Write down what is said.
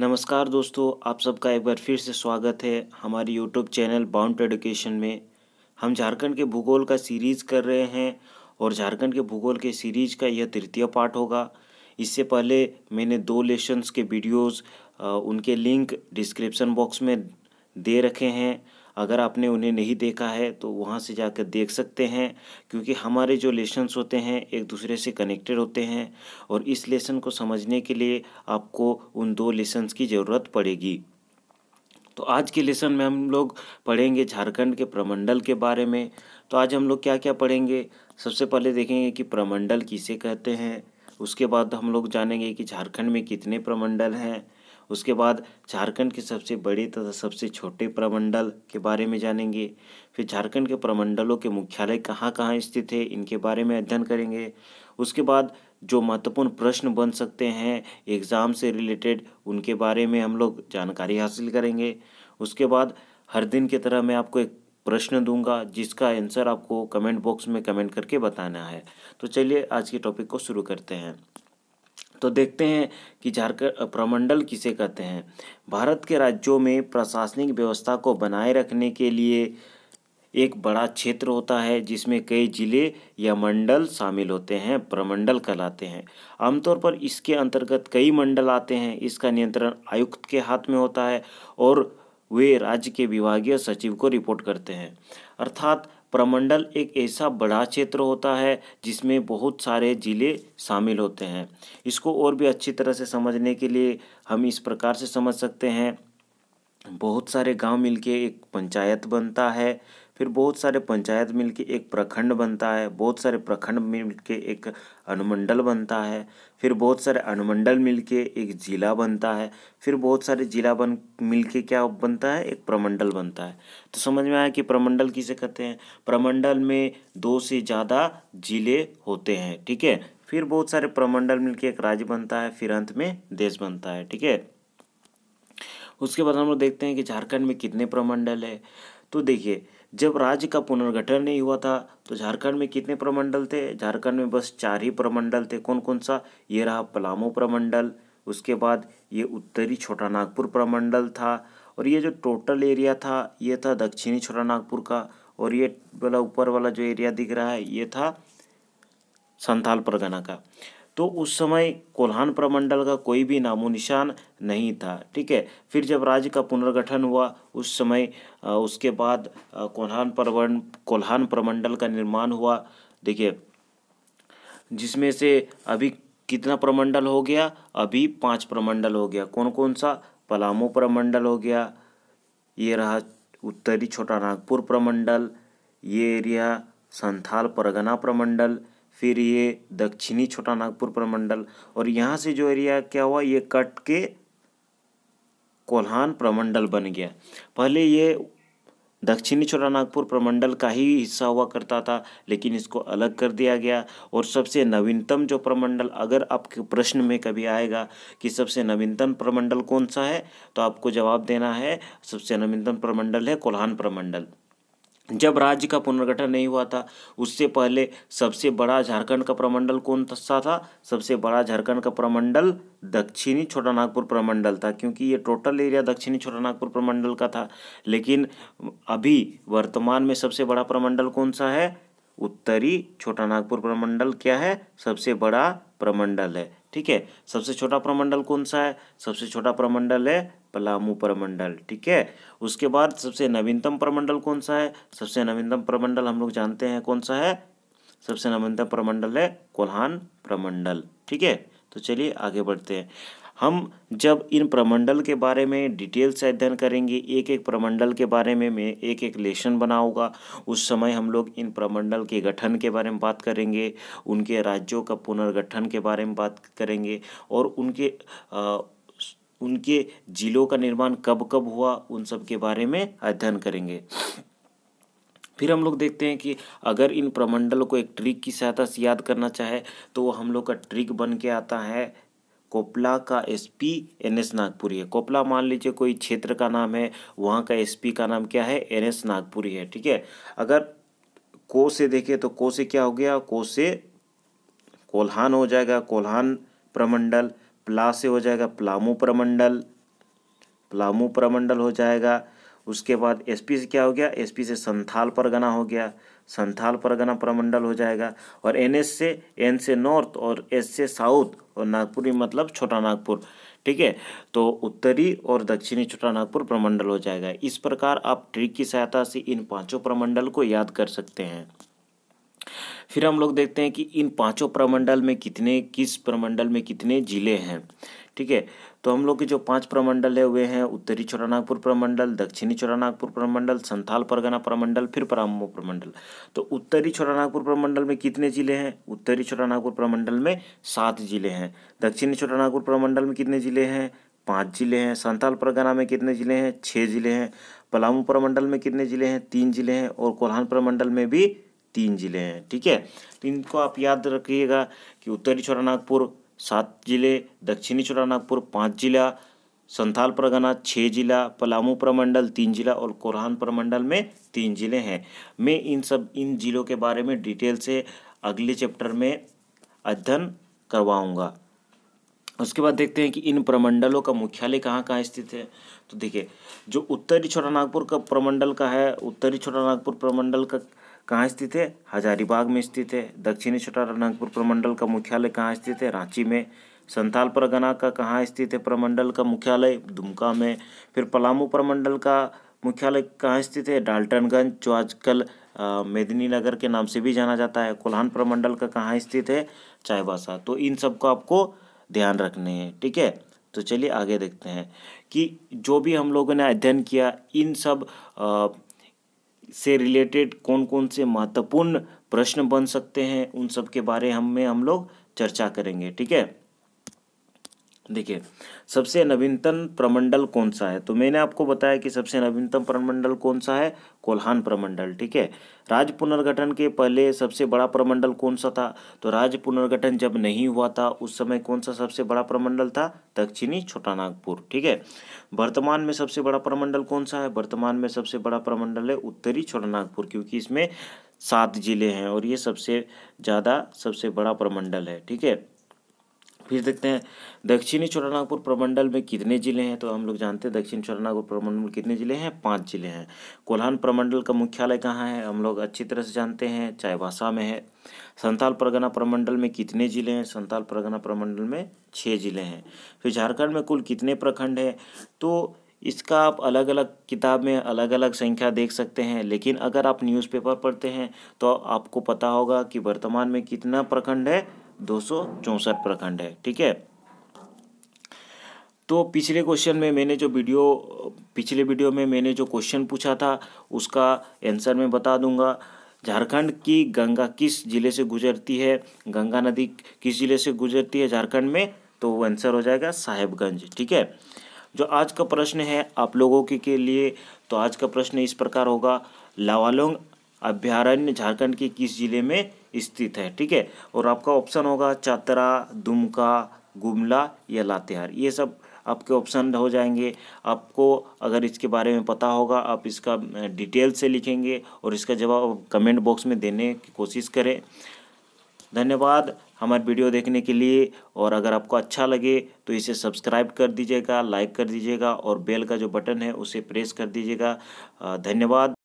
नमस्कार दोस्तों आप सबका एक बार फिर से स्वागत है हमारे यूट्यूब चैनल बाउंड एडुकेशन में हम झारखंड के भूगोल का सीरीज़ कर रहे हैं और झारखंड के भूगोल के सीरीज़ का यह तृतीय पार्ट होगा इससे पहले मैंने दो लेशंस के वीडियोस उनके लिंक डिस्क्रिप्शन बॉक्स में दे रखे हैं अगर आपने उन्हें नहीं देखा है तो वहाँ से जाकर देख सकते हैं क्योंकि हमारे जो लेसन्स होते हैं एक दूसरे से कनेक्टेड होते हैं और इस लेसन को समझने के लिए आपको उन दो लेसन्स की ज़रूरत पड़ेगी तो आज के लेसन में हम लोग पढ़ेंगे झारखंड के प्रमंडल के बारे में तो आज हम लोग क्या क्या पढ़ेंगे सबसे पहले देखेंगे कि प्रमंडल किसे कहते हैं उसके बाद हम लोग जानेंगे कि झारखंड में कितने प्रमंडल हैं उसके बाद झारखंड के सबसे बड़े तथा सबसे छोटे प्रमंडल के बारे में जानेंगे फिर झारखंड के प्रमंडलों के मुख्यालय कहाँ कहाँ स्थित है इनके बारे में अध्ययन करेंगे उसके बाद जो महत्वपूर्ण प्रश्न बन सकते हैं एग्ज़ाम से रिलेटेड उनके बारे में हम लोग जानकारी हासिल करेंगे उसके बाद हर दिन की तरह मैं आपको एक प्रश्न दूंगा जिसका आंसर आपको कमेंट बॉक्स में कमेंट करके बताना है तो चलिए आज के टॉपिक को शुरू करते हैं तो देखते हैं कि झारखंड प्रमंडल किसे कहते हैं भारत के राज्यों में प्रशासनिक व्यवस्था को बनाए रखने के लिए एक बड़ा क्षेत्र होता है जिसमें कई जिले या मंडल शामिल होते हैं प्रमंडल कहलाते हैं आमतौर पर इसके अंतर्गत कई मंडल आते हैं इसका नियंत्रण आयुक्त के हाथ में होता है और वे राज्य के विभागीय सचिव को रिपोर्ट करते हैं अर्थात प्रमंडल एक ऐसा बड़ा क्षेत्र होता है जिसमें बहुत सारे ज़िले शामिल होते हैं इसको और भी अच्छी तरह से समझने के लिए हम इस प्रकार से समझ सकते हैं बहुत सारे गांव मिलके एक पंचायत बनता है फिर बहुत सारे पंचायत मिलके एक प्रखंड बनता है बहुत सारे प्रखंड मिलके एक अनुमंडल बनता है फिर बहुत सारे अनुमंडल मिलके एक ज़िला बनता है फिर बहुत सारे ज़िला बन मिलके क्या बनता है एक प्रमंडल बनता है तो समझ में आया कि प्रमंडल किसे कहते हैं प्रमंडल में दो से ज़्यादा ज़िले होते हैं ठीक है फिर बहुत सारे प्रमंडल मिलके एक राज्य बनता है फिर अंत में देश बनता है ठीक है उसके बाद हम लोग देखते हैं कि झारखंड में कितने प्रमंडल है तो देखिए जब राज्य का पुनर्गठन नहीं हुआ था तो झारखंड में कितने प्रमंडल थे झारखंड में बस चार ही प्रमंडल थे कौन कौन सा ये रहा पलामू प्रमंडल उसके बाद ये उत्तरी छोटा नागपुर प्रमंडल था और ये जो टोटल एरिया था ये था दक्षिणी छोटा नागपुर का और ये वाला ऊपर वाला जो एरिया दिख रहा है ये था संथाल परगना का तो उस समय कोल्हान प्रमंडल का कोई भी नामो निशान नहीं था ठीक है फिर जब राज्य का पुनर्गठन हुआ उस समय उसके बाद कोल्हान प्रमंड कोल्हान प्रमंडल का निर्माण हुआ देखिए जिसमें से अभी कितना प्रमंडल हो गया अभी पांच प्रमंडल हो गया कौन कौन सा पलामू प्रमंडल हो गया ये रहा उत्तरी छोटा नागपुर प्रमंडल ये एरिया संथाल परगना प्रमंडल फिर ये दक्षिणी छोटा नागपुर प्रमंडल और यहाँ से जो एरिया क्या हुआ ये कट के कोल्हान प्रमंडल बन गया पहले ये दक्षिणी छोटा नागपुर प्रमंडल का ही हिस्सा हुआ करता था लेकिन इसको अलग कर दिया गया और सबसे नवीनतम जो प्रमंडल अगर आपके प्रश्न में कभी आएगा कि सबसे नवीनतम प्रमंडल कौन सा है तो आपको जवाब देना है सबसे नवीनतम प्रमंडल है कोल्हान प्रमंडल जब राज्य का पुनर्गठन नहीं हुआ था उससे पहले सबसे बड़ा झारखंड का प्रमंडल कौन सा था सबसे बड़ा झारखंड का प्रमंडल दक्षिणी छोटा नागपुर प्रमंडल था क्योंकि ये टोटल एरिया दक्षिणी छोटा नागपुर प्रमंडल का था लेकिन अभी वर्तमान में सबसे बड़ा प्रमंडल कौन सा है उत्तरी छोटा नागपुर प्रमंडल क्या है सबसे बड़ा प्रमंडल है ठीक है सबसे छोटा प्रमंडल कौन सा है सबसे छोटा प्रमंडल है पलामू प्रमंडल ठीक है उसके बाद सबसे नवीनतम प्रमंडल कौन सा है सबसे नवीनतम प्रमंडल हम लोग जानते हैं कौन सा है सबसे नवीनतम प्रमंडल है कोल्हान प्रमंडल ठीक है तो चलिए आगे बढ़ते हैं हम जब इन प्रमंडल के बारे में डिटेल से अध्ययन करेंगे एक एक प्रमंडल के बारे में मैं एक एक लेसन बनाऊंगा उस समय हम लोग इन प्रमंडल के गठन के बारे में बात करेंगे उनके राज्यों का पुनर्गठन के बारे में बात करेंगे और उनके आ, उनके जिलों का निर्माण कब कब हुआ उन सब के बारे में अध्ययन करेंगे फिर हम लोग देखते हैं कि अगर इन प्रमंडल को एक ट्रिक की सहायता से याद करना चाहे तो वो हम लोग का ट्रिक बन के आता है कोपला का एसपी एनएस नागपुरी है कोपला मान लीजिए कोई क्षेत्र का नाम है वहाँ का एसपी का नाम क्या है एनएस नागपुरी है ठीक है अगर को से देखें तो को से क्या हो गया को से कोल्हान हो जाएगा कोल्हान प्रमंडल प्ला से हो जाएगा प्लामू प्रमंडल प्लामू प्रमंडल हो जाएगा उसके बाद एसपी से क्या हो गया एसपी से संथाल परगना हो गया संथाल परगना प्रमंडल हो जाएगा और एन से एन से नॉर्थ और एस से साउथ और नागपुरी मतलब छोटा नागपुर ठीक है तो उत्तरी और दक्षिणी छोटा नागपुर प्रमंडल हो जाएगा इस प्रकार आप ट्रिक की सहायता से इन पांचों प्रमंडल को याद कर सकते हैं फिर हम लोग देखते हैं कि इन पांचों प्रमंडल में कितने किस प्रमंडल में कितने ज़िले हैं ठीक है तो हम लोग के जो पांच प्रमंडल है वे हैं उत्तरी चौरानागपुर प्रमंडल दक्षिणी चौरानागपुर प्रमंडल संथाल परगना प्रमंडल फिर परामो प्रमंडल तो उत्तरी चौरानागपुर प्रमंडल में कितने जिले हैं उत्तरी चौरानागपुर प्रमंडल में सात जिले हैं दक्षिणी चौरानागपुर प्रमंडल में कितने जिले हैं पाँच जिले हैं संथाल परगना में कितने जिले हैं छः जिले हैं पलामू प्रमंडल में कितने जिले हैं तीन जिले हैं और कोल्हान प्रमंडल में भी तीन जिले हैं ठीक है तो इनको आप याद रखिएगा कि उत्तरी चौरानागपुर सात जिले दक्षिणी छोटा नागपुर पाँच जिला संथाल परगना छः जिला पलामू प्रमंडल तीन जिला और कोरहान प्रमंडल में तीन जिले हैं मैं इन सब इन जिलों के बारे में डिटेल से अगले चैप्टर में अध्ययन करवाऊँगा उसके बाद देखते हैं कि इन प्रमंडलों का मुख्यालय कहाँ कहाँ स्थित है तो देखिए जो उत्तरी छोटा नागपुर का प्रमंडल का है उत्तरी छोटा नागपुर प्रमंडल का कहाँ स्थित है हजारीबाग में स्थित है दक्षिणी छोटा नागपुर प्रमंडल का मुख्यालय कहाँ स्थित है रांची में संथाल परगना का कहाँ स्थित है प्रमंडल का मुख्यालय दुमका में फिर पलामू प्रमंडल का मुख्यालय कहाँ स्थित है डाल्टनगंज जो आजकल मेदिनीनगर के नाम से भी जाना जाता है कोल्हान प्रमंडल का कहाँ स्थित है चाईबासा तो इन सब को आपको ध्यान रखने हैं ठीक है तो चलिए आगे देखते हैं कि जो भी हम लोगों ने अध्ययन किया इन सब से रिलेटेड कौन कौन से महत्वपूर्ण प्रश्न बन सकते हैं उन सब के बारे हम में हम लोग चर्चा करेंगे ठीक है देखिए सबसे नवीनतम प्रमंडल कौन सा है तो मैंने आपको बताया कि सबसे नवीनतम प्रमंडल कौन सा है कोल्हान प्रमंडल ठीक है राज्य पुनर्गठन के पहले सबसे बड़ा प्रमंडल कौन सा था तो राज्य पुनर्गठन जब नहीं हुआ था उस समय कौन सा सबसे बड़ा प्रमंडल था दक्षिणी छोटा नागपुर ठीक है वर्तमान में सबसे बड़ा प्रमंडल कौन सा है वर्तमान में सबसे बड़ा प्रमंडल है उत्तरी छोटा नागपुर क्योंकि इसमें सात जिले हैं और ये सबसे ज़्यादा सबसे बड़ा प्रमंडल है ठीक है फिर देखते हैं दक्षिणी छोटानागपुर प्रमंडल में कितने ज़िले हैं तो हम लोग जानते हैं दक्षिण छोटानागपुर प्रमंडल में कितने ज़िले हैं पाँच ज़िले हैं कोल्हान प्रमंडल का मुख्यालय कहाँ है हम लोग अच्छी तरह से जानते हैं चाईबासा में है संताल परगना प्रमंडल में कितने ज़िले हैं संताल परगना प्रमंडल में छः ज़िले हैं फिर झारखंड में कुल कितने प्रखंड हैं तो इसका आप अलग अलग किताब में अलग अलग संख्या देख सकते हैं लेकिन अगर आप न्यूज़पेपर पढ़ते हैं तो आपको पता होगा कि वर्तमान में कितना प्रखंड है दो प्रखंड है ठीक है तो पिछले क्वेश्चन में मैंने जो वीडियो पिछले वीडियो में मैंने जो क्वेश्चन पूछा था उसका आंसर मैं बता दूंगा झारखंड की गंगा किस जिले से गुजरती है गंगा नदी किस जिले से गुजरती है झारखंड में तो वो आंसर हो जाएगा साहेबगंज ठीक है जो आज का प्रश्न है आप लोगों के, के लिए तो आज का प्रश्न इस प्रकार होगा लावालोंग अभ्यारण्य झारखंड के किस जिले में स्थित है ठीक है और आपका ऑप्शन होगा चतरा दुमका गुमला या लातेहार ये सब आपके ऑप्शन हो जाएंगे आपको अगर इसके बारे में पता होगा आप इसका डिटेल से लिखेंगे और इसका जवाब कमेंट बॉक्स में देने की कोशिश करें धन्यवाद हमारे वीडियो देखने के लिए और अगर आपको अच्छा लगे तो इसे सब्सक्राइब कर दीजिएगा लाइक कर दीजिएगा और बेल का जो बटन है उसे प्रेस कर दीजिएगा धन्यवाद